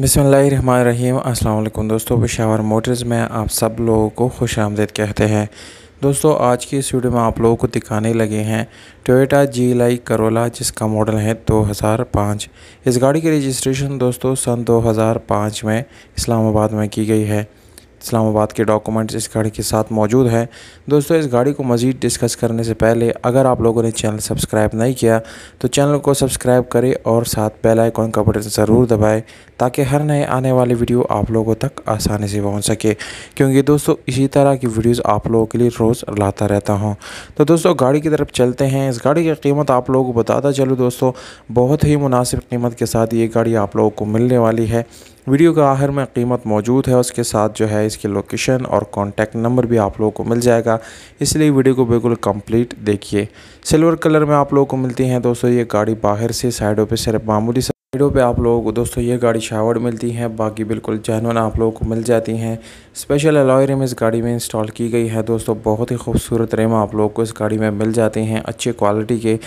बिसमीम अल्लाम दोस्तों पेशावर मोटर्स में आप सब लोगों को खुश आमदेद कहते हैं दोस्तों आज की इस वीडियो में आप लोगों को दिखाने लगे हैं टोयोटा जी लाई करोला जिसका मॉडल है 2005 इस गाड़ी की रजिस्ट्रेशन दोस्तों सन 2005 में इस्लामाबाद में की गई है इस्लामाबाद के डॉक्यूमेंट्स इस गाड़ी के साथ मौजूद हैं दोस्तों इस गाड़ी को मज़ीद डिस्कस करने से पहले अगर आप लोगों ने चैनल सब्सक्राइब नहीं किया तो चैनल को सब्सक्राइब करें और साथ बेल आइकॉन का बटन ज़रूर दबाएं ताकि हर नए आने वाली वीडियो आप लोगों तक आसानी से पहुंच सके क्योंकि दोस्तों इसी तरह की वीडियोज़ आप लोगों के लिए रोज़ लाता रहता हूँ तो दोस्तों गाड़ी की तरफ चलते हैं इस गाड़ी की कीमत आप लोगों को बताता चलूँ दोस्तों बहुत ही मुनासिब कीमत के साथ ये गाड़ी आप लोगों को मिलने वाली है वीडियो के आखिर में कीमत मौजूद है उसके साथ जो है इसकी लोकेशन और कॉन्टैक्ट नंबर भी आप लोगों को मिल जाएगा इसलिए वीडियो को बिल्कुल कंप्लीट देखिए सिल्वर कलर में आप लोगों को मिलती हैं दोस्तों ये गाड़ी बाहर से साइडों पे सिर्फ मामूली साइडों पे आप लोगों को दोस्तों ये गाड़ी शावर मिलती है बाकी बिल्कुल जहनवन आप लोगों को मिल जाती हैं स्पेशल अलॉय रिम इस गाड़ी में इंस्टॉल की गई है दोस्तों बहुत ही खूबसूरत रिम आप लोगों को इस गाड़ी में मिल जाती हैं अच्छी क्वालिटी के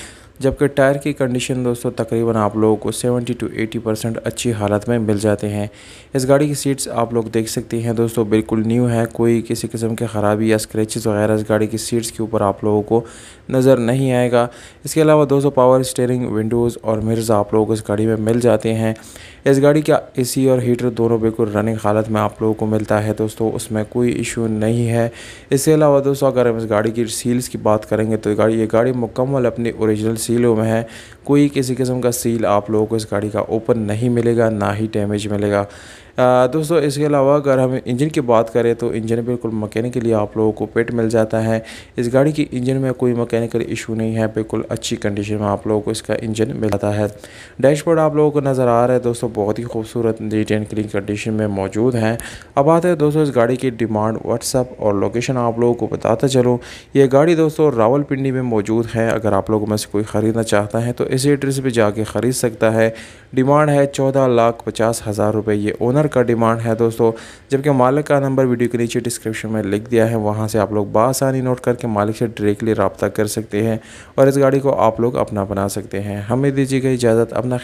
जबकि टायर की कंडीशन दोस्तों तकरीबन आप लोगों को 70 टू 80 परसेंट अच्छी हालत में मिल जाते हैं इस गाड़ी की सीट्स आप लोग देख सकते हैं दोस्तों बिल्कुल न्यू है कोई किसी किस्म के ख़राबी या स्क्रैचेस वगैरह इस गाड़ी की सीट्स के ऊपर आप लोगों को नज़र नहीं आएगा इसके अलावा दोस्तों पावर स्टेयरिंग विंडोज़ और मिर्ज़ आप लोगों को इस गाड़ी में मिल जाते हैं इस गाड़ी का एसी और हीटर दोनों बिल्कुल रनिंग हालत में आप लोगों को मिलता है दोस्तों उसमें कोई इशू नहीं है इसके अलावा दोस्तों अगर हम इस गाड़ी की सील्स की बात करेंगे तो गाड़ी ये गाड़ी मुकम्मल अपनी ओरिजिनल सीलों में है कोई किसी किस्म का सील आप लोगों को इस गाड़ी का ओपन नहीं मिलेगा ना ही डैमेज मिलेगा दोस्तों इसके अलावा अगर हम इंजन की बात करें तो इंजन बिल्कुल मकैनिकली आप लोगों को पेट मिल जाता है इस गाड़ी की इंजन में कोई मकैनिकल इशू नहीं है बिल्कुल अच्छी कंडीशन में आप लोगों को इसका इंजन मिल जाता है डैशबोर्ड आप लोगों को नज़र आ रहा है दोस्तों बहुत ही खूबसूरत नीट एंड क्लीन कंडीशन में मौजूद है अब आते हैं दोस्तों इस गाड़ी की डिमांड व्हाट्सअप और लोकेशन आप लोगों को बताता चलो ये गाड़ी दोस्तों रावलपिंडी में मौजूद है अगर आप लोगों में से कोई ख़रीदना चाहता है तो इसी एड्रेस पर जाके ख़रीद सकता है डिमांड है चौदह लाख पचास हज़ार रुपये ये ओनर का डिमांड है दोस्तों जबकि मालिक का नंबर वीडियो के नीचे डिस्क्रिप्शन में लिख दिया है वहाँ से आप लोग बासानी नोट करके मालिक से डायरेक्टली रबता कर सकते हैं और इस गाड़ी को आप लोग अपना बना सकते हैं हमें दीजिएगा इजाज़त अपना